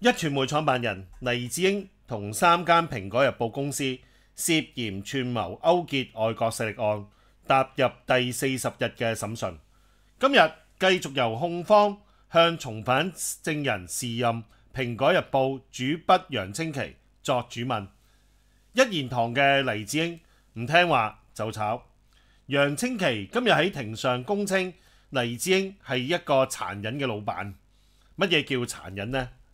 一传媒创办人黎智英同三间苹果日报公司涉嫌串谋勾结外国势力案，踏入第四十日嘅审讯。今日继续由控方向重返证人时任苹果日报主笔杨清奇作主问。一言堂嘅黎智英唔听话就炒杨清奇。今日喺庭上公称黎智英系一个残忍嘅老板。乜嘢叫残忍呢？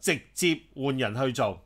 直接換人去做，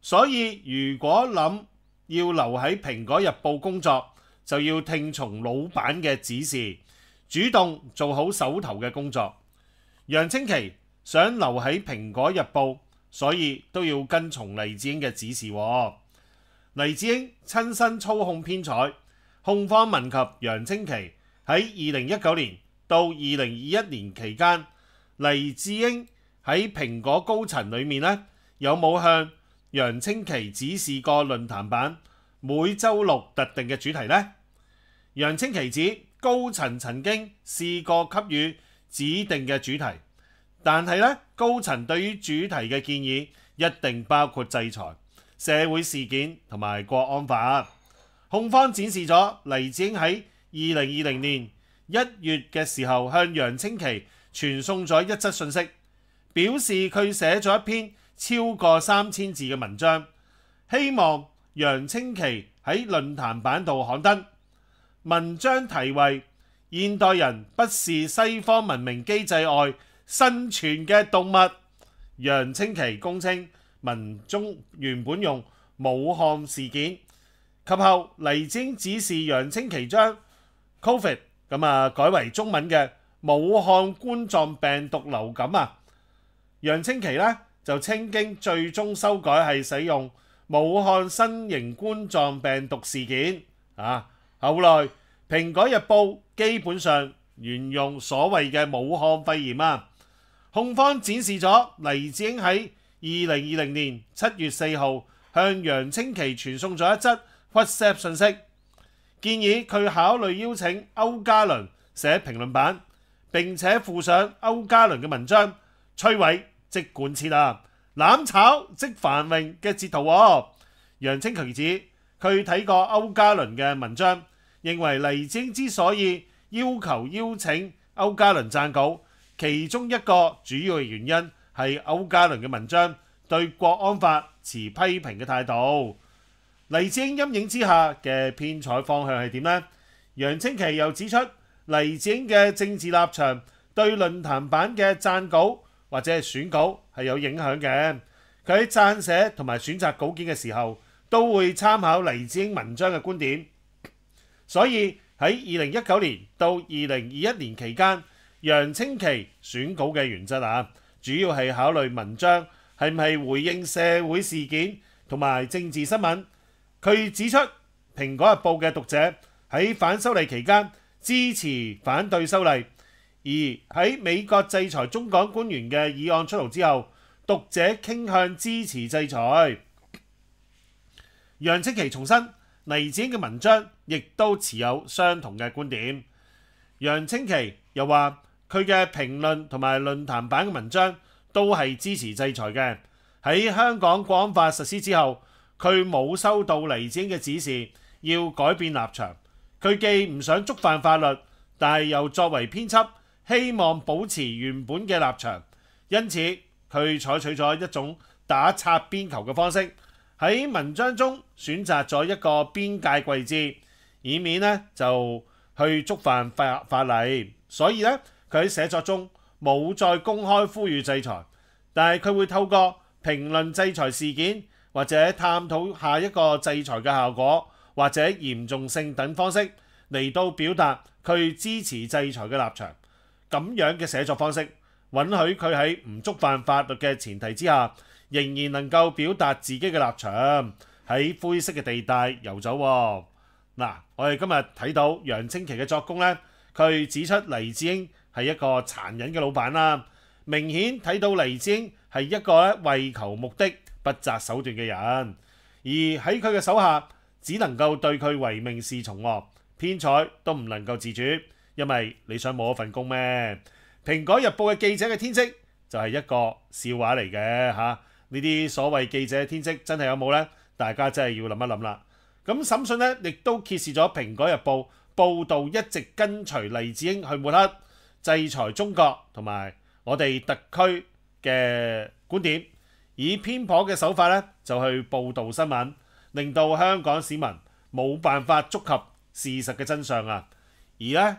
所以如果諗要留喺蘋果日報工作，就要聽從老闆嘅指示，主動做好手頭嘅工作。楊清奇想留喺蘋果日報，所以都要跟從黎智英嘅指示。黎智英親身操控編採，控方問及楊清奇喺二零一九年到二零二一年期間，黎智英。喺蘋果高層裏面呢，有冇向楊清奇指示過論壇版每週六特定嘅主題呢？楊清奇指高層曾經試過給予指定嘅主題，但係咧高層對於主題嘅建議一定包括制裁社會事件同埋國安法。控方展示咗黎智英喺二零二零年一月嘅時候向楊清奇傳送咗一則信息。表示佢寫咗一篇超過三千字嘅文章，希望楊清奇喺論壇版度刊登。文章題為《現代人不是西方文明機制外生存嘅動物》。楊清奇公稱文中原本用武漢事件，及後黎晶指示楊清奇將 Covid 咁啊改為中文嘅武漢冠狀病毒流感啊。楊清奇呢就清經最終修改係使用武漢新型冠狀病毒事件啊。後來《蘋果日報》基本上沿用所謂嘅武漢肺炎啊。控方展示咗黎智英喺二零二零年七月四號向楊清奇傳送咗一則 WhatsApp 信息，建議佢考慮邀請歐嘉倫寫評論版，並且附上歐嘉倫嘅文章。摧毀即管切啊，攬炒即繁榮嘅哲圖喎。楊清奇指佢睇過歐嘉倫嘅文章，認為黎晶之所以要求邀請歐嘉倫撰稿，其中一個主要嘅原因係歐嘉倫嘅文章對國安法持批評嘅態度。黎英陰影之下嘅編採方向係點呢？楊清奇又指出，黎英嘅政治立場對論壇版嘅撰稿。或者係選稿係有影響嘅，佢喺撰寫同埋選擇稿件嘅時候都會參考黎志英文章嘅觀點，所以喺二零一九年到二零二一年期間，楊清奇選稿嘅原則啊，主要係考慮文章係唔係回應社會事件同埋政治新聞。佢指出，《蘋果日報》嘅讀者喺反修例期間支持反對修例。而喺美國制裁中港官員嘅議案出爐之後，讀者傾向支持制裁。楊清奇重申，黎展嘅文章亦都持有相同嘅觀點。楊清奇又話：佢嘅評論同埋論壇版嘅文章都係支持制裁嘅。喺香港《港法》實施之後，佢冇收到黎展嘅指示要改變立場。佢既唔想觸犯法律，但係又作為編輯。希望保持原本嘅立場，因此佢採取咗一種打擦邊球嘅方式喺文章中選擇咗一個邊界位置，以免咧就去觸犯法法例。所以咧佢喺寫作中冇再公開呼籲制裁，但係佢會透過評論制裁事件或者探討下一個制裁嘅效果或者嚴重性等方式嚟到表達佢支持制裁嘅立場。咁樣嘅寫作方式，允許佢喺唔觸犯法律嘅前提之下，仍然能夠表達自己嘅立場，喺灰色嘅地帶遊走。嗱，我哋今日睇到楊清奇嘅作工呢，佢指出黎志英係一個殘忍嘅老闆啦，明顯睇到黎志英係一個咧為求目的不擇手段嘅人，而喺佢嘅手下只能夠對佢唯命是從，偏採都唔能夠自主。因為你想冇一份工咩？《蘋果日報》嘅記者嘅天職就係一個笑話嚟嘅吓，呢啲所謂記者天職真係有冇呢？大家真係要諗一諗啦。咁審訊呢，亦都揭示咗《蘋果日報》報導一直跟隨黎智英去抹黑、制裁中國同埋我哋特區嘅觀點，以偏頗嘅手法呢，就去報導新聞，令到香港市民冇辦法触及事實嘅真相啊！而呢。